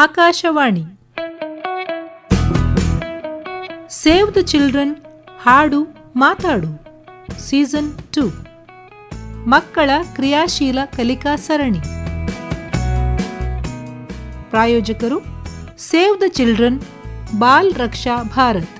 Akashvani save the children ಹಾಡು ಮಾತಾಡು season two ಮಕ್ಕಳ ಕ್ರಿಯಾಶೀಲ ಕಲಿಕಾ ಸರಣಿ ಪ್ರಾಯೋಜಕರು save the children Bal Raksha Bharat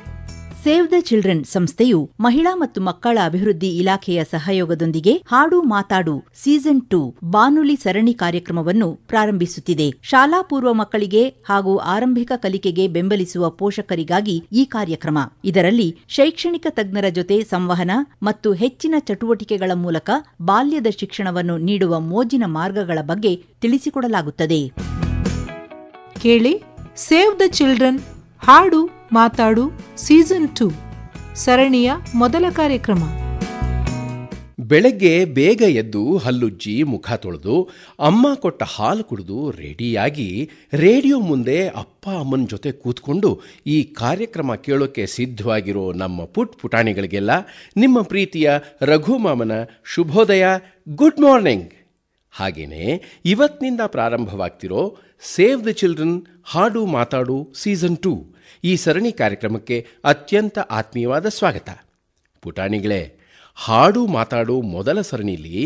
save the children ಸಂಸ್ಥೆಯು ಮಹಿಳಾ ಮತ್ತು ಮಕ್ಕಳ ಅಭಿವೃದ್ಧಿ ಇಲಾಖೆಯ ಸಹಯೋಗದೊಂದಿಗೆ ಹಾಡು ಮಾತಾಡು ಸೀಸನ್ ಟು ಬಾನುಲಿ ಸರಣಿ ಕಾರ್ಯಕ್ರಮವನ್ನು ಪ್ರಾರಂಭಿಸುತ್ತಿದೆ ಶಾಲಾ ಪೂರ್ವ ಮಕ್ಕಳಿಗೆ ಹಾಗೂ ಆರಂಭಿಕ ಕಲಿಕೆಗೆ ಬೆಂಬಲಿಸುವ ಪೋಷಕರಿಗಾಗಿ ಈ ಕಾರ್ಯಕ್ರಮ ಇದರಲ್ಲಿ ಶೈಕ್ಷಣಿಕ ತಜ್ಞರ ಜೊತೆ ಸಂವಹನ ಮತ್ತು ಹೆಚ್ಚಿನ ಚಟುವಟಿಕೆಗಳ ಮೂಲಕ ಬಾಲ್ಯದ ಶಿಕ್ಷಣವನ್ನು ನೀಡುವ ಮೋಜಿನ ಮಾರ್ಗಗಳ ಬಗ್ಗೆ ತಿಳಿಸಿಕೊಡಲಾಗುತ್ತದೆ ಕೇಳಿ ಸೇವ್ ದ ಚಿಲ್ಡ್ರನ್ ಹಾಡು ಮಾತಾಡು ಸೀಸನ್ ಟು ಸರಣಿಯ ಮೊದಲ ಕಾರ್ಯಕ್ರಮ ಬೆಳಗ್ಗೆ ಬೇಗ ಎದ್ದು ಹಲ್ಲುಜ್ಜಿ ಮುಖ ತೊಳೆದು ಅಮ್ಮ ಕೊಟ್ಟ ಹಾಲು ಕುಡಿದು ರೆಡಿಯಾಗಿ ರೇಡಿಯೋ ಮುಂದೆ ಅಪ್ಪ ಅಮ್ಮನ ಜೊತೆ ಕೂತ್ಕೊಂಡು ಈ ಕಾರ್ಯಕ್ರಮ ಕೇಳೋಕೆ ಸಿದ್ಧವಾಗಿರೋ ನಮ್ಮ ಪುಟ್ ಪುಟಾಣಿಗಳಿಗೆಲ್ಲ ನಿಮ್ಮ ಪ್ರೀತಿಯ ರಘುಮಾಮನ ಶುಭೋದಯ ಗುಡ್ ಮಾರ್ನಿಂಗ್ ಹಾಗೆಯೇ ಇವತ್ತಿನಿಂದ ಪ್ರಾರಂಭವಾಗ್ತಿರೋ ಸೇವ್ ದ ಚಿಲ್ಡ್ರನ್ ಹಾಡು ಮಾತಾಡು ಸೀಸನ್ ಟೂ ಈ ಸರಣಿ ಕಾರ್ಯಕ್ರಮಕ್ಕೆ ಅತ್ಯಂತ ಆತ್ಮೀಯವಾದ ಸ್ವಾಗತ ಪುಟಾಣಿಗಳೇ ಹಾಡು ಮಾತಾಡು ಮೊದಲ ಸರಣಿಲಿ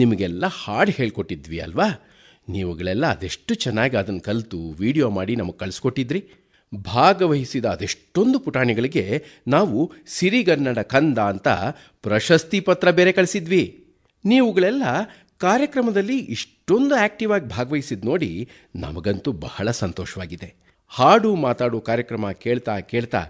ನಿಮಗೆಲ್ಲ ಹಾಡು ಹೇಳ್ಕೊಟ್ಟಿದ್ವಿ ಅಲ್ವಾ ನೀವುಗಳೆಲ್ಲ ಅದೆಷ್ಟು ಚೆನ್ನಾಗಿ ಅದನ್ನು ಕಲಿತು ವಿಡಿಯೋ ಮಾಡಿ ನಮಗೆ ಕಳಿಸ್ಕೊಟ್ಟಿದ್ರಿ ಭಾಗವಹಿಸಿದ ಅದೆಷ್ಟೊಂದು ಪುಟಾಣಿಗಳಿಗೆ ನಾವು ಸಿರಿಗನ್ನಡ ಕಂದ ಅಂತ ಪ್ರಶಸ್ತಿ ಪತ್ರ ಬೇರೆ ಕಳಿಸಿದ್ವಿ ನೀವುಗಳೆಲ್ಲ ಕಾರ್ಯಕ್ರಮದಲ್ಲಿ ಇಷ್ಟೊಂದು ಆಕ್ಟಿವ್ ಆಗಿ ಭಾಗವಹಿಸಿದ್ ನೋಡಿ ನಮಗಂತೂ ಬಹಳ ಸಂತೋಷವಾಗಿದೆ ಹಾಡು ಮಾತಾಡು ಕಾರ್ಯಕ್ರಮ ಕೇಳ್ತಾ ಕೇಳ್ತಾ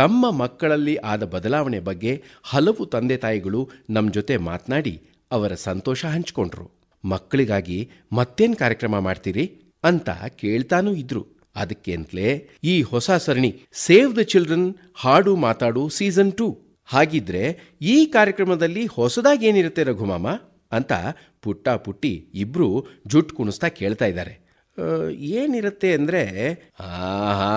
ತಮ್ಮ ಮಕ್ಕಳಲ್ಲಿ ಆದ ಬದಲಾವಣೆ ಬಗ್ಗೆ ಹಲವು ತಂದೆ ತಾಯಿಗಳು ನಮ್ಮ ಜೊತೆ ಮಾತನಾಡಿ ಅವರ ಸಂತೋಷ ಹಂಚಿಕೊಂಡ್ರು ಮಕ್ಕಳಿಗಾಗಿ ಮತ್ತೇನ್ ಕಾರ್ಯಕ್ರಮ ಮಾಡ್ತೀರಿ ಅಂತ ಕೇಳ್ತಾನೂ ಇದ್ರು ಅದಕ್ಕೆಂತ್ಲೇ ಈ ಹೊಸ ಸರಣಿ ಸೇವ್ ದ ಚಿಲ್ಡ್ರನ್ ಹಾಡು ಮಾತಾಡು ಸೀಸನ್ ಟೂ ಹಾಗಿದ್ರೆ ಈ ಕಾರ್ಯಕ್ರಮದಲ್ಲಿ ಹೊಸದಾಗೇನಿರುತ್ತೆ ರಘುಮಾಮ ಅಂತ ಪುಟ್ಟ ಪುಟ್ಟಿ ಇಬ್ರು ಜುಟ್ ಕುಣಿಸ್ತಾ ಕೇಳ್ತಾ ಇದ್ದಾರೆ ಏನಿರುತ್ತೆ ಅಂದರೆ ಆಹಾ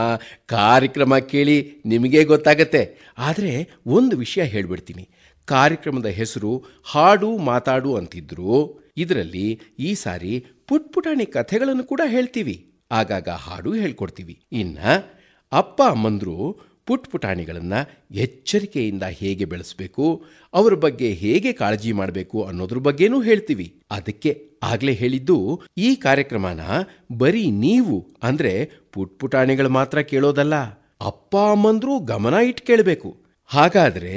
ಕಾರ್ಯಕ್ರಮ ಕೇಳಿ ನಿಮಗೇ ಗೊತ್ತಾಗತ್ತೆ ಆದರೆ ಒಂದು ವಿಷಯ ಹೇಳಿಬಿಡ್ತೀನಿ ಕಾರ್ಯಕ್ರಮದ ಹೆಸರು ಹಾಡು ಮಾತಾಡು ಅಂತಿದ್ರು ಇದರಲ್ಲಿ ಈ ಸಾರಿ ಪುಟ್ಪುಟಾಣಿ ಕಥೆಗಳನ್ನು ಕೂಡ ಹೇಳ್ತೀವಿ ಆಗಾಗ ಹಾಡು ಹೇಳ್ಕೊಡ್ತೀವಿ ಇನ್ನು ಅಪ್ಪ ಅಮ್ಮಂದರು ಪುಟ್ಪುಟಾಣಿಗಳನ್ನು ಎಚ್ಚರಿಕೆಯಿಂದ ಹೇಗೆ ಬೆಳೆಸಬೇಕು ಅವರ ಬಗ್ಗೆ ಹೇಗೆ ಕಾಳಜಿ ಮಾಡಬೇಕು ಅನ್ನೋದ್ರ ಬಗ್ಗೆನೂ ಹೇಳ್ತೀವಿ ಅದಕ್ಕೆ ಆಗಲೇ ಹೇಳಿದ್ದು ಈ ಕಾರ್ಯಕ್ರಮನ ಬರೀ ನೀವು ಅಂದ್ರೆ ಪುಟ್ಪುಟಾಣಿಗಳು ಮಾತ್ರ ಕೇಳೋದಲ್ಲ ಅಪ್ಪ ಅಮ್ಮಂದ್ರೂ ಗಮನ ಇಟ್ಟು ಕೇಳಬೇಕು ಹಾಗಾದರೆ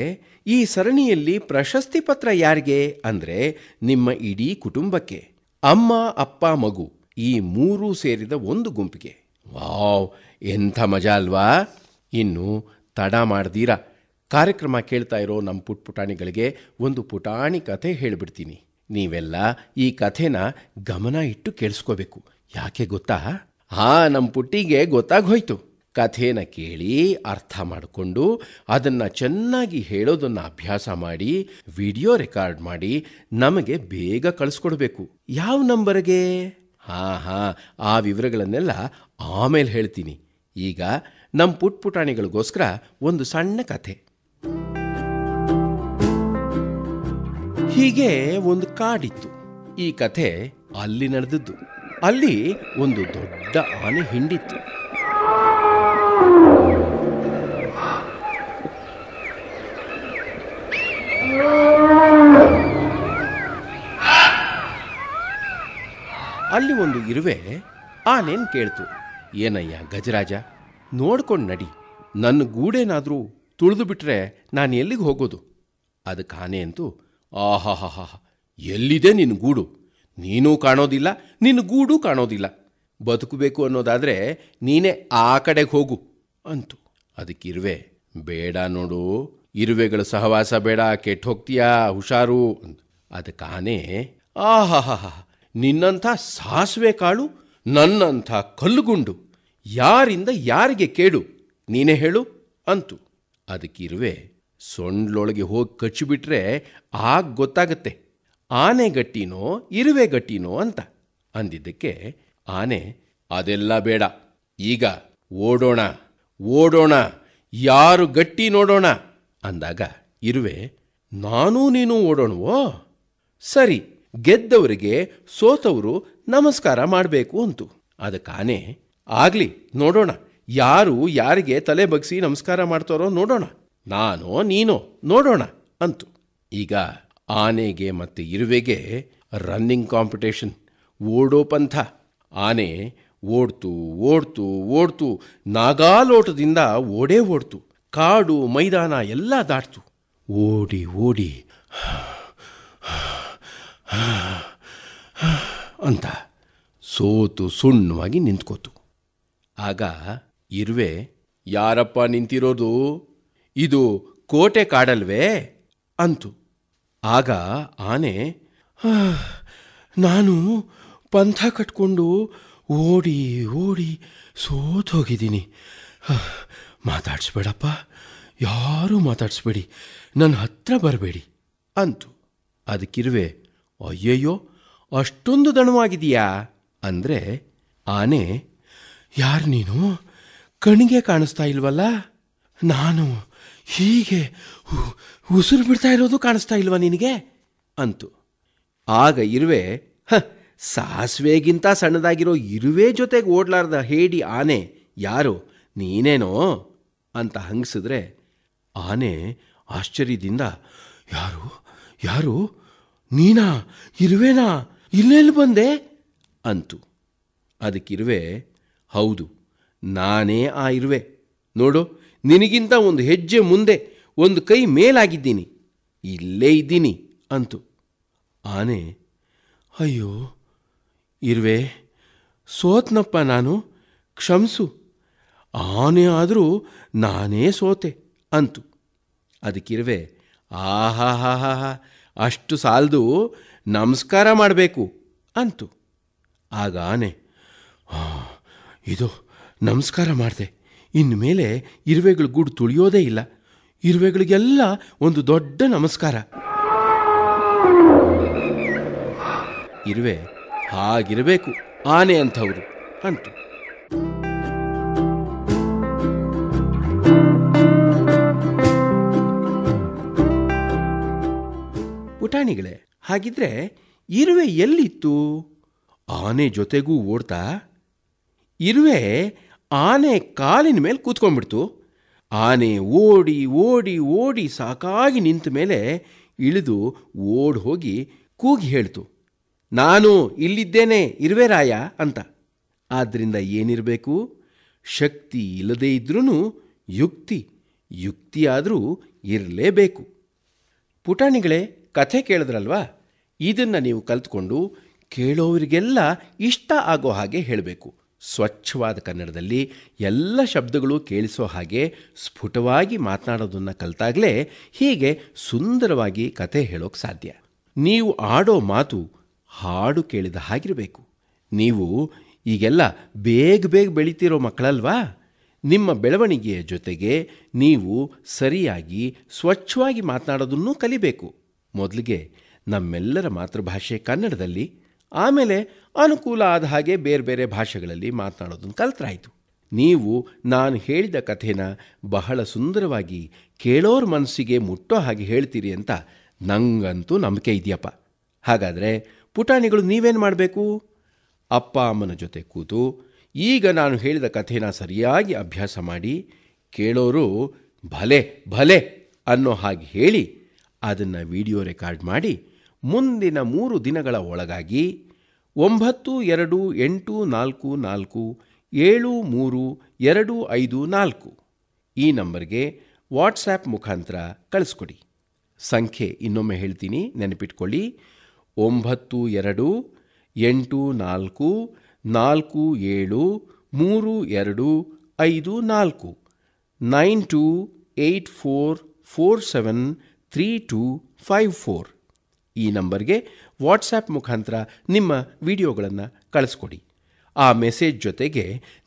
ಈ ಸರಣಿಯಲ್ಲಿ ಪ್ರಶಸ್ತಿ ಪತ್ರ ಯಾರಿಗೆ ಅಂದ್ರೆ ನಿಮ್ಮ ಇಡೀ ಕುಟುಂಬಕ್ಕೆ ಅಮ್ಮ ಅಪ್ಪ ಮಗು ಈ ಮೂರೂ ಸೇರಿದ ಒಂದು ಗುಂಪಿಗೆ ವಾವ್ ಎಂಥ ಮಜಾ ಅಲ್ವಾ ಇನ್ನು ತಡ ಮಾಡ್ದೀರ ಕಾರ್ಯಕ್ರಮ ಕೇಳ್ತಾ ಇರೋ ನಮ್ಮ ಪುಟಾಣಿಗಳಿಗೆ ಒಂದು ಪುಟಾಣಿ ಕಥೆ ಹೇಳಿಬಿಡ್ತೀನಿ ನೀವೆಲ್ಲ ಈ ಕಥೆನ ಗಮನ ಇಟ್ಟು ಕೇಳಿಸ್ಕೋಬೇಕು ಯಾಕೆ ಗೊತ್ತಾ ಹಾ ನಮ್ಮ ಪುಟ್ಟಿಗೆ ಗೊತ್ತಾಗೋಯ್ತು ಕಥೆನ ಕೇಳಿ ಅರ್ಥ ಮಾಡಿಕೊಂಡು ಅದನ್ನು ಚೆನ್ನಾಗಿ ಹೇಳೋದನ್ನು ಅಭ್ಯಾಸ ಮಾಡಿ ವಿಡಿಯೋ ರೆಕಾರ್ಡ್ ಮಾಡಿ ನಮಗೆ ಬೇಗ ಕಳಿಸ್ಕೊಡ್ಬೇಕು ಯಾವ ನಂಬರ್ಗೆ ಹಾಂ ಹಾಂ ಆ ವಿವರಗಳನ್ನೆಲ್ಲ ಆಮೇಲೆ ಹೇಳ್ತೀನಿ ಈಗ ನಮ್ಮ ಪುಟ್ ಪುಟಾಣಿಗಳಿಗೋಸ್ಕರ ಒಂದು ಸಣ್ಣ ಕಥೆ ಹೀಗೆ ಒಂದು ಕಾಡಿತ್ತು ಈ ಕಥೆ ಅಲ್ಲಿ ನಡೆದದ್ದು ಅಲ್ಲಿ ಒಂದು ದೊಡ್ಡ ಆನೆ ಹಿಂಡಿತ್ತು ಅಲ್ಲಿ ಒಂದು ಇರುವೆ ಏನು ಕೇಳ್ತು ಏನಯ್ಯ ಗಜರಾಜ ನೋಡ್ಕೊಂಡು ನಡಿ ನನ್ನ ಗೂಡೇನಾದರೂ ತುಳಿದು ಬಿಟ್ಟರೆ ನಾನು ಎಲ್ಲಿಗೆ ಹೋಗೋದು ಅದಕ್ಕೆ ಆನೆ ಅಂತೂ ಆಹಾಹಾಹಾ ಎಲ್ಲಿದೆ ನಿನ್ನ ಗೂಡು ನೀನೂ ಕಾಣೋದಿಲ್ಲ ನಿನ್ನ ಗೂಡು ಕಾಣೋದಿಲ್ಲ ಬದುಕಬೇಕು ಅನ್ನೋದಾದರೆ ನೀನೇ ಆ ಕಡೆಗೆ ಹೋಗು ಅಂತು ಅದಕ್ಕಿರುವೆ ಬೇಡ ನೋಡು ಇರುವೆಗಳ ಸಹವಾಸ ಬೇಡ ಕೆಟ್ಟ ಹೋಗ್ತೀಯಾ ಹುಷಾರು ಅದಕ್ಕೆ ಆನೆ ಆಹಾಹಾಹಾ ನಿನ್ನಂಥ ಸಾಸಿವೆ ಕಾಳು ನನ್ನಂಥ ಕಲ್ಲುಗುಂಡು ಯಾರಿಂದ ಯಾರಿಗೆ ಕೇಳು ನೀನೇ ಹೇಳು ಅಂತು ಅದಕ್ಕಿರುವೆ ಸೊಂಡ್ಲೊಳಗೆ ಹೋಗಿ ಕಚ್ಚಿಬಿಟ್ರೆ ಆಗ ಗೊತ್ತಾಗತ್ತೆ ಆನೆ ಗಟ್ಟಿನೋ ಇರುವೆ ಗಟ್ಟಿನೋ ಅಂತ ಅಂದಿದ್ದಕ್ಕೆ ಆನೆ ಅದೆಲ್ಲ ಬೇಡ ಈಗ ಓಡೋಣ ಓಡೋಣ ಯಾರು ಗಟ್ಟಿ ನೋಡೋಣ ಅಂದಾಗ ಇರುವೆ ನಾನೂ ನೀನು ಓಡೋಣವೋ ಸರಿ ಗೆದ್ದವರಿಗೆ ಸೋತವರು ನಮಸ್ಕಾರ ಮಾಡಬೇಕು ಅಂತು ಅದಕ್ಕಾನೆ ಆಗಲಿ ನೋಡೋಣ ಯಾರು ಯಾರಿಗೆ ತಲೆ ಬಗ್ಸಿ ನಮಸ್ಕಾರ ಮಾಡ್ತಾರೋ ನೋಡೋಣ ನಾನೋ ನೀನೋ ನೋಡೋಣ ಅಂತು ಈಗ ಆನೆಗೆ ಮತ್ತು ಇರುವೆಗೆ ರನ್ನಿಂಗ್ ಕಾಂಪಿಟೇಷನ್ ಓಡೋ ಪಂಥ ಆನೆ ಓಡ್ತು ಓಡ್ತು ಓಡ್ತು ನಾಗಾಲೋಟದಿಂದ ಓಡೇ ಓಡ್ತು ಕಾಡು ಮೈದಾನ ಎಲ್ಲ ದಾಟ್ತು ಓಡಿ ಓಡಿ ಅಂತ ಸೋತು ಸುಣ್ಣವಾಗಿ ನಿಂತ್ಕೋತು ಆಗ ಇರುವೆ ಯಾರಪ್ಪ ನಿಂತಿರೋದು ಇದು ಕೋಟೆ ಕಾಡಲ್ವೇ ಅಂತು ಆಗ ಆನೆ ನಾನು ಪಂಥ ಕಟ್ಕೊಂಡು ಓಡಿ ಓಡಿ ಸೋತೋಗಿದ್ದೀನಿ ಮಾತಾಡಿಸ್ಬೇಡಪ್ಪ ಯಾರೂ ಮಾತಾಡಿಸ್ಬೇಡಿ ನನ್ನ ಹತ್ರ ಬರಬೇಡಿ ಅಂತು ಅದಕ್ಕಿರುವೆ ಅಯ್ಯಯ್ಯೋ ಅಷ್ಟೊಂದು ದಣವಾಗಿದೆಯಾ ಅಂದರೆ ಆನೆ ಯಾರು ನೀನು ಕಣಿಗೆ ಕಾಣಿಸ್ತಾ ಇಲ್ವಲ್ಲ ನಾನು ಹೀಗೆ ಉಸಿರು ಬಿಡ್ತಾ ಇರೋದು ಕಾಣಿಸ್ತಾ ಇಲ್ವಾ ನಿನಗೆ ಅಂತು ಆಗ ಇರುವೆ ಹ ಸಾಸಿವೆಗಿಂತ ಸಣ್ಣದಾಗಿರೋ ಇರುವೆ ಜೊತೆಗೆ ಓಡ್ಲಾರ್ದ ಹೇಡಿ ಆನೆ ಯಾರು ನೀನೇನೋ ಅಂತ ಹಂಗಿಸಿದ್ರೆ ಆನೆ ಆಶ್ಚರ್ಯದಿಂದ ಯಾರು ಯಾರು ನೀನಾ ಇರುವೆನಾ ಇಲ್ಲೆಲ್ಲಿ ಬಂದೆ ಅಂತು ಅದಕ್ಕಿರುವೆ ಹೌದು ನಾನೇ ಆ ಇರುವೆ ನೋಡು ನಿನಗಿಂತ ಒಂದು ಹೆಜ್ಜೆ ಮುಂದೆ ಒಂದು ಕೈ ಮೇಲಾಗಿದ್ದೀನಿ ಇಲ್ಲೇ ಇದ್ದೀನಿ ಅಂತು ಆನೆ ಅಯ್ಯೋ ಇರುವೆ ಸೋತ್ನಪ್ಪ ನಾನು ಕ್ಷಮಿಸು ಆನೆ ಆದರೂ ನಾನೇ ಸೋತೆ ಅಂತು ಅದಕ್ಕಿರುವೆ ಹಾ ಅಷ್ಟು ಸಾಲದು ನಮಸ್ಕಾರ ಮಾಡಬೇಕು ಅಂತು ಆಗ ಆನೆ ಇದು ನಮಸ್ಕಾರ ಮಾಡಿದೆ ಇನ್ಮೇಲೆ ಮೇಲೆ ಇರುವೆಗಳ ಗೂಡು ತುಳಿಯೋದೇ ಇಲ್ಲ ಇರುವೆಗಳಿಗೆಲ್ಲ ಒಂದು ದೊಡ್ಡ ನಮಸ್ಕಾರ ಇರುವೆ ಹಾಗಿರಬೇಕು ಆನೆ ಅಂಥವ್ರು ಅಂತ ಪುಟಾಣಿಗಳೇ ಹಾಗಿದ್ರೆ ಇರುವೆ ಎಲ್ಲಿತ್ತು ಆನೆ ಜೊತೆಗೂ ಓಡ್ತಾ ಇರುವೆ ಆನೆ ಕಾಲಿನ ಮೇಲೆ ಕೂತ್ಕೊಂಡ್ಬಿಡ್ತು ಆನೆ ಓಡಿ ಓಡಿ ಓಡಿ ಸಾಕಾಗಿ ನಿಂತ ಮೇಲೆ ಇಳಿದು ಓಡಿ ಹೋಗಿ ಕೂಗಿ ಹೇಳ್ತು ನಾನು ಇಲ್ಲಿದ್ದೇನೆ ಇರುವೆ ರಾಯ ಅಂತ ಆದ್ದರಿಂದ ಏನಿರಬೇಕು ಶಕ್ತಿ ಇಲ್ಲದೇ ಇದ್ರೂ ಯುಕ್ತಿ ಯುಕ್ತಿಯಾದರೂ ಇರಲೇಬೇಕು ಪುಟಾಣಿಗಳೇ ಕಥೆ ಕೇಳಿದ್ರಲ್ವಾ ಇದನ್ನು ನೀವು ಕಲ್ತ್ಕೊಂಡು ಕೇಳೋರಿಗೆಲ್ಲ ಇಷ್ಟ ಆಗೋ ಹಾಗೆ ಹೇಳಬೇಕು ಸ್ವಚ್ಛವಾದ ಕನ್ನಡದಲ್ಲಿ ಎಲ್ಲ ಶಬ್ದಗಳು ಕೇಳಿಸೋ ಹಾಗೆ ಸ್ಫುಟವಾಗಿ ಮಾತನಾಡೋದನ್ನು ಕಲಿತಾಗಲೇ ಹೀಗೆ ಸುಂದರವಾಗಿ ಕತೆ ಹೇಳೋಕೆ ಸಾಧ್ಯ ನೀವು ಆಡೋ ಮಾತು ಹಾಡು ಕೇಳಿದ ಹಾಗಿರಬೇಕು ನೀವು ಈಗೆಲ್ಲ ಬೇಗ ಬೇಗ ಬೆಳೀತಿರೋ ಮಕ್ಕಳಲ್ವಾ ನಿಮ್ಮ ಬೆಳವಣಿಗೆಯ ಜೊತೆಗೆ ನೀವು ಸರಿಯಾಗಿ ಸ್ವಚ್ಛವಾಗಿ ಮಾತನಾಡೋದನ್ನೂ ಕಲಿಬೇಕು ಮೊದಲಿಗೆ ನಮ್ಮೆಲ್ಲರ ಮಾತೃಭಾಷೆ ಕನ್ನಡದಲ್ಲಿ ಆಮೇಲೆ ಅನುಕೂಲ ಆದ ಹಾಗೆ ಬೇರೆ ಬೇರೆ ಭಾಷೆಗಳಲ್ಲಿ ಮಾತನಾಡೋದನ್ನು ಕಲ್ತರಾಯಿತು ನೀವು ನಾನು ಹೇಳಿದ ಕಥೆನ ಬಹಳ ಸುಂದರವಾಗಿ ಕೇಳೋರ ಮನಸ್ಸಿಗೆ ಮುಟ್ಟೋ ಹಾಗೆ ಹೇಳ್ತೀರಿ ಅಂತ ನಂಗಂತೂ ನಂಬಿಕೆ ಇದೆಯಪ್ಪ ಹಾಗಾದರೆ ಪುಟಾಣಿಗಳು ನೀವೇನು ಮಾಡಬೇಕು ಅಪ್ಪ ಅಮ್ಮನ ಜೊತೆ ಕೂತು ಈಗ ನಾನು ಹೇಳಿದ ಕಥೆನ ಸರಿಯಾಗಿ ಅಭ್ಯಾಸ ಮಾಡಿ ಕೇಳೋರು ಭಲೆ ಭಲೆ ಅನ್ನೋ ಹಾಗೆ ಹೇಳಿ ಅದನ್ನು ವಿಡಿಯೋ ರೆಕಾರ್ಡ್ ಮಾಡಿ ಮುಂದಿನ ಮೂರು ದಿನಗಳ ಒಳಗಾಗಿ ಒಂಬತ್ತು ಎರಡು ಎಂಟು ನಾಲ್ಕು ನಾಲ್ಕು ಏಳು ಮೂರು ಎರಡು ಐದು ನಾಲ್ಕು ಈ ನಂಬರ್ಗೆ ವಾಟ್ಸ್ಆ್ಯಪ್ ಮುಖಾಂತರ ಕಳಿಸ್ಕೊಡಿ ಸಂಖ್ಯೆ ಇನ್ನೊಮ್ಮೆ ಹೇಳ್ತೀನಿ ನೆನಪಿಟ್ಕೊಳ್ಳಿ ಒಂಬತ್ತು ಎರಡು ಎಂಟು ನಾಲ್ಕು ನಾಲ್ಕು ಏಳು ಮೂರು ಎರಡು ಐದು ನಾಲ್ಕು nine two eight four four seven three two five four ಈ ನಂಬರ್ಗೆ ವಾಟ್ಸ್ಆ್ಯಪ್ ಮುಖಾಂತರ ನಿಮ್ಮ ವಿಡಿಯೋಗಳನ್ನು ಕಳಿಸ್ಕೊಡಿ ಆ ಮೆಸೇಜ್ ಜೊತೆಗೆ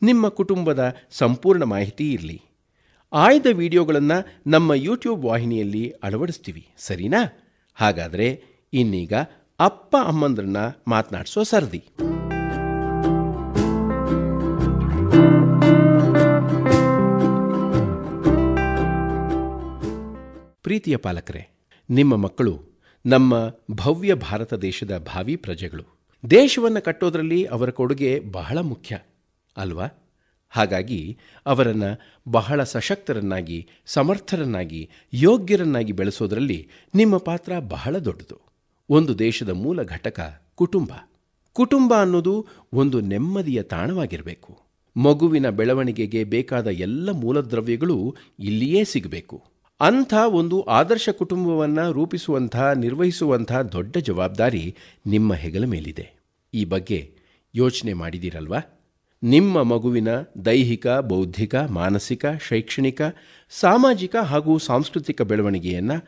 ನಿಮ್ಮ ಕುಟುಂಬದ ಸಂಪೂರ್ಣ ಮಾಹಿತಿ ಇರಲಿ ಆಯ್ದ ವಿಡಿಯೋಗಳನ್ನು ನಮ್ಮ ಯೂಟ್ಯೂಬ್ ವಾಹಿನಿಯಲ್ಲಿ ಅಳವಡಿಸ್ತೀವಿ ಸರಿನಾ ಹಾಗಾದರೆ ಇನ್ನೀಗ ಅಪ್ಪ ಅಮ್ಮಂದ್ರನ್ನ ಮಾತನಾಡಿಸೋ ಸರದಿ ಪ್ರೀತಿಯ ಪಾಲಕರೇ ನಿಮ್ಮ ಮಕ್ಕಳು ನಮ್ಮ ಭವ್ಯ ಭಾರತ ದೇಶದ ಭಾವಿ ಪ್ರಜೆಗಳು ದೇಶವನ್ನು ಕಟ್ಟೋದ್ರಲ್ಲಿ ಅವರ ಕೊಡುಗೆ ಬಹಳ ಮುಖ್ಯ ಅಲ್ವಾ ಹಾಗಾಗಿ ಅವರನ್ನು ಬಹಳ ಸಶಕ್ತರನ್ನಾಗಿ ಸಮರ್ಥರನ್ನಾಗಿ ಯೋಗ್ಯರನ್ನಾಗಿ ಬೆಳೆಸೋದರಲ್ಲಿ ನಿಮ್ಮ ಪಾತ್ರ ಬಹಳ ದೊಡ್ಡದು ಒಂದು ದೇಶದ ಮೂಲ ಘಟಕ ಕುಟುಂಬ ಕುಟುಂಬ ಅನ್ನೋದು ಒಂದು ನೆಮ್ಮದಿಯ ತಾಣವಾಗಿರಬೇಕು ಮಗುವಿನ ಬೆಳವಣಿಗೆಗೆ ಬೇಕಾದ ಎಲ್ಲ ಮೂಲದ್ರವ್ಯಗಳು ಇಲ್ಲಿಯೇ ಸಿಗಬೇಕು ಅಂಥ ಒಂದು ಆದರ್ಶ ಕುಟುಂಬವನ್ನು ರೂಪಿಸುವಂಥ ನಿರ್ವಹಿಸುವಂಥ ದೊಡ್ಡ ಜವಾಬ್ದಾರಿ ನಿಮ್ಮ ಹೆಗಲ ಮೇಲಿದೆ ಈ ಬಗ್ಗೆ ಯೋಚನೆ ಮಾಡಿದಿರಲ್ವಾ ನಿಮ್ಮ ಮಗುವಿನ ದೈಹಿಕ ಬೌದ್ಧಿಕ ಮಾನಸಿಕ ಶೈಕ್ಷಣಿಕ ಸಾಮಾಜಿಕ ಹಾಗೂ ಸಾಂಸ್ಕೃತಿಕ ಬೆಳವಣಿಗೆಯನ್ನು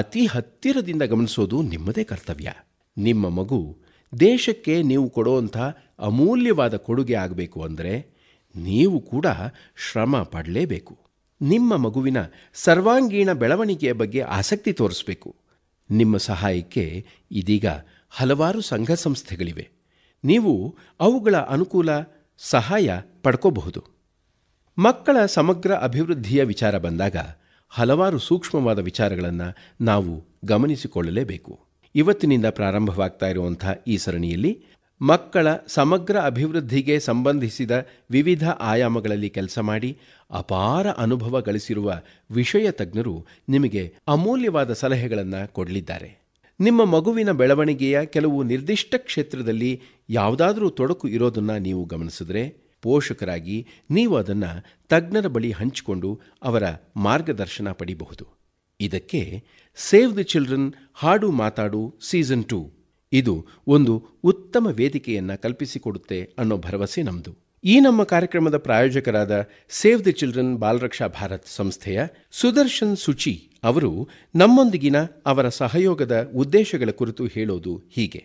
ಅತಿ ಹತ್ತಿರದಿಂದ ಗಮನಿಸೋದು ನಿಮ್ಮದೇ ಕರ್ತವ್ಯ ನಿಮ್ಮ ಮಗು ದೇಶಕ್ಕೆ ನೀವು ಕೊಡುವಂಥ ಅಮೂಲ್ಯವಾದ ಕೊಡುಗೆ ಆಗಬೇಕು ಅಂದರೆ ನೀವು ಕೂಡ ಶ್ರಮ ಪಡಲೇಬೇಕು ನಿಮ್ಮ ಮಗುವಿನ ಸರ್ವಾಂಗೀಣ ಬೆಳವಣಿಗೆಯ ಬಗ್ಗೆ ಆಸಕ್ತಿ ತೋರಿಸಬೇಕು ನಿಮ್ಮ ಸಹಾಯಕ್ಕೆ ಇದೀಗ ಹಲವಾರು ಸಂಘ ಸಂಸ್ಥೆಗಳಿವೆ ನೀವು ಅವುಗಳ ಅನುಕೂಲ ಸಹಾಯ ಪಡ್ಕೋಬಹುದು ಮಕ್ಕಳ ಸಮಗ್ರ ಅಭಿವೃದ್ಧಿಯ ವಿಚಾರ ಬಂದಾಗ ಹಲವಾರು ಸೂಕ್ಷ್ಮವಾದ ವಿಚಾರಗಳನ್ನು ನಾವು ಗಮನಿಸಿಕೊಳ್ಳಲೇಬೇಕು ಇವತ್ತಿನಿಂದ ಪ್ರಾರಂಭವಾಗ್ತಾ ಇರುವಂಥ ಈ ಸರಣಿಯಲ್ಲಿ ಮಕ್ಕಳ ಸಮಗ್ರ ಅಭಿವೃದ್ಧಿಗೆ ಸಂಬಂಧಿಸಿದ ವಿವಿಧ ಆಯಾಮಗಳಲ್ಲಿ ಕೆಲಸ ಮಾಡಿ ಅಪಾರ ಅನುಭವ ಗಳಿಸಿರುವ ವಿಷಯ ತಜ್ಞರು ನಿಮಗೆ ಅಮೂಲ್ಯವಾದ ಸಲಹೆಗಳನ್ನು ಕೊಡಲಿದ್ದಾರೆ ನಿಮ್ಮ ಮಗುವಿನ ಬೆಳವಣಿಗೆಯ ಕೆಲವು ನಿರ್ದಿಷ್ಟ ಕ್ಷೇತ್ರದಲ್ಲಿ ಯಾವುದಾದರೂ ತೊಡಕು ಇರೋದನ್ನು ನೀವು ಗಮನಿಸಿದರೆ ಪೋಷಕರಾಗಿ ನೀವು ಅದನ್ನು ತಜ್ಞರ ಬಳಿ ಹಂಚಿಕೊಂಡು ಅವರ ಮಾರ್ಗದರ್ಶನ ಪಡಿಬಹುದು ಇದಕ್ಕೆ ಸೇವ್ ದಿ ಚಿಲ್ಡ್ರನ್ ಹಾಡು ಮಾತಾಡು ಸೀಸನ್ ಟು ಇದು ಒಂದು ಉತ್ತಮ ವೇದಿಕೆಯನ್ನು ಕಲ್ಪಿಸಿಕೊಡುತ್ತೆ ಅನ್ನೋ ಭರವಸೆ ನಮ್ಮದು ಈ ನಮ್ಮ ಕಾರ್ಯಕ್ರಮದ ಪ್ರಾಯೋಜಕರಾದ save the children Balraksha Bharat ಸಂಸ್ಥೆಯ ಸುದರ್ಶನ್ ಸುಚಿ ಅವರು ನಮ್ಮೊಂದಿಗಿನ ಅವರ ಸಹಯೋಗದ ಉದ್ದೇಶಗಳ ಕುರಿತು ಹೇಳೋದು ಹೀಗೆ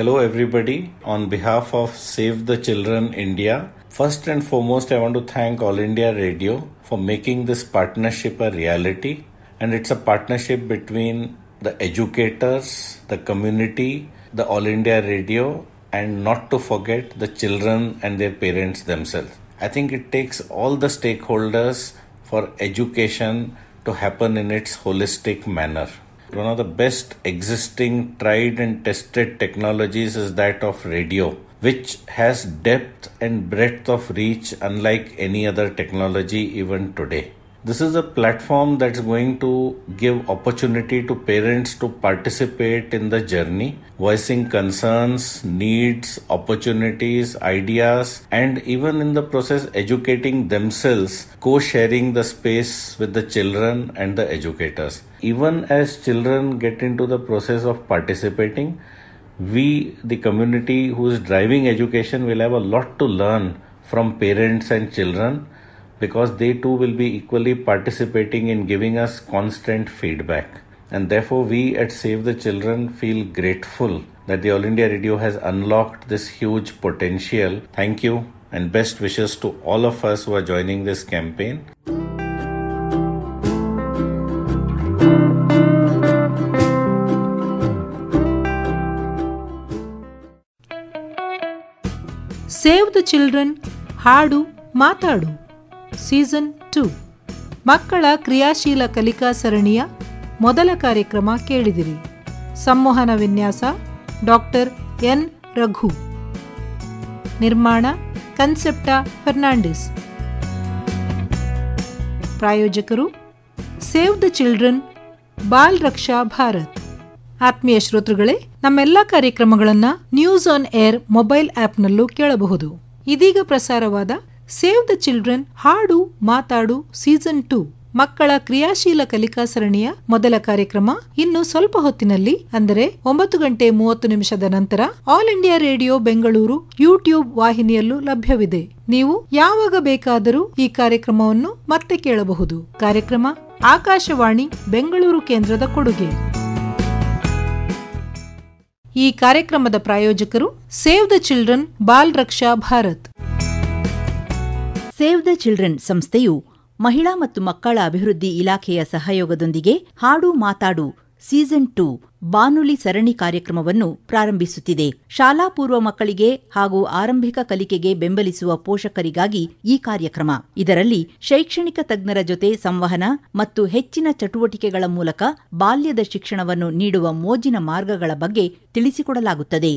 hello everybody on behalf of save the children India First and foremost, I want to thank All India Radio for making this partnership a reality. And it's a partnership between the educators, the community, the All India Radio, and not to forget the children and their parents themselves. I think it takes all the stakeholders for education to happen in its holistic manner. One of the best existing tried and tested technologies is that of radio which has depth and breadth of reach unlike any other technology even today. This is a platform that's going to give opportunity to parents to participate in the journey, voicing concerns, needs, opportunities, ideas, and even in the process educating themselves, co-sharing the space with the children and the educators. Even as children get into the process of participating, we, the community who is driving education, will have a lot to learn from parents and children because they too will be equally participating in giving us constant feedback. And therefore, we at Save the Children feel grateful that the All India Radio has unlocked this huge potential. Thank you and best wishes to all of us who are joining this campaign. Children ಹಾಡು ಮಾತಾಡು season two ಮಕ್ಕಳ ಕ್ರಿಯಾಶೀಲ ಕಲಿಕಾ ಸರಣಿಯ ಮೊದಲ ಕಾರ್ಯಕ್ರಮ ಕೇಳಿದಿರಿ ಸಂವಹನ ವಿನ್ಯಾಸ ಡಾಕ್ಟರ್ ಎನ್ ರಘು ನಿರ್ಮಾಣ ಕನ್ಸೆಪ್ಟ ಫರ್ನಾಂಡಿಸ್ ಪ್ರಾಯೋಜಕರು save the children Bal Raksha Bharat ಆತ್ಮೀಯ ಶ್ರೋತೃಗಳೇ ನಮ್ಮೆಲ್ಲ ಕಾರ್ಯಕ್ರಮಗಳನ್ನು ನ್ಯೂಸ್ ಆನ್ ಏರ್ ಮೊಬೈಲ್ ಆ್ಯಪ್ನಲ್ಲೂ ಕೇಳಬಹುದು ಇದೀಗ ಪ್ರಸಾರವಾದ ಸೇವ್ ದ ಚಿಲ್ಡ್ರನ್ ಹಾಡು ಮಾತಾಡು ಸೀಸನ್ ಟು ಮಕ್ಕಳ ಕ್ರಿಯಾಶೀಲ ಕಲಿಕಾ ಸರಣಿಯ ಮೊದಲ ಕಾರ್ಯಕ್ರಮ ಇನ್ನು ಸ್ವಲ್ಪ ಹೊತ್ತಿನಲ್ಲಿ ಅಂದರೆ ಒಂಬತ್ತು ಗಂಟೆ ಮೂವತ್ತು ನಿಮಿಷದ ನಂತರ all India radio Bengaluru YouTube ವಾಹಿನಿಯಲ್ಲೂ ಲಭ್ಯವಿದೆ ನೀವು ಯಾವಾಗ ಬೇಕಾದರೂ ಈ ಕಾರ್ಯಕ್ರಮವನ್ನು ಮತ್ತೆ ಕೇಳಬಹುದು ಕಾರ್ಯಕ್ರಮ ಆಕಾಶವಾಣಿ ಬೆಂಗಳೂರು ಕೇಂದ್ರದ ಕೊಡುಗೆ ಈ ಕಾರ್ಯಕ್ರಮದ ಪ್ರಾಯೋಜಕರು save the children Bal Raksha Bharat save the children ಸಂಸ್ಥೆಯು ಮಹಿಳಾ ಮತ್ತು ಮಕ್ಕಳ ಅಭಿವೃದ್ಧಿ ಇಲಾಖೆಯ ಸಹಯೋಗದೊಂದಿಗೆ ಹಾಡು ಮಾತಾಡು ಸೀಸನ್ ಟು ಬಾನುಲಿ ಸರಣಿ ಕಾರ್ಯಕ್ರಮವನ್ನು ಪ್ರಾರಂಭಿಸುತ್ತಿದೆ ಶಾಲಾ ಪೂರ್ವ ಮಕ್ಕಳಿಗೆ ಹಾಗೂ ಆರಂಭಿಕ ಕಲಿಕೆಗೆ ಬೆಂಬಲಿಸುವ ಪೋಷಕರಿಗಾಗಿ ಈ ಕಾರ್ಯಕ್ರಮ ಇದರಲ್ಲಿ ಶೈಕ್ಷಣಿಕ ತಜ್ಞರ ಜೊತೆ ಸಂವಹನ ಮತ್ತು ಹೆಚ್ಚಿನ ಚಟುವಟಿಕೆಗಳ ಮೂಲಕ ಬಾಲ್ಯದ ಶಿಕ್ಷಣವನ್ನು ನೀಡುವ ಮೋಜಿನ ಮಾರ್ಗಗಳ ಬಗ್ಗೆ ತಿಳಿಸಿಕೊಡಲಾಗುತ್ತದೆ